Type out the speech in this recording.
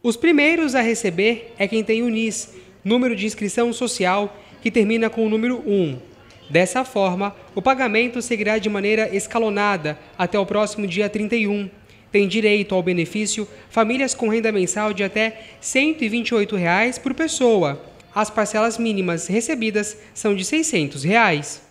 Os primeiros a receber é quem tem o NIS, número de inscrição social, que termina com o número 1. Dessa forma, o pagamento seguirá de maneira escalonada até o próximo dia 31. Tem direito ao benefício famílias com renda mensal de até R$ 128 reais por pessoa. As parcelas mínimas recebidas são de R$ 600. Reais.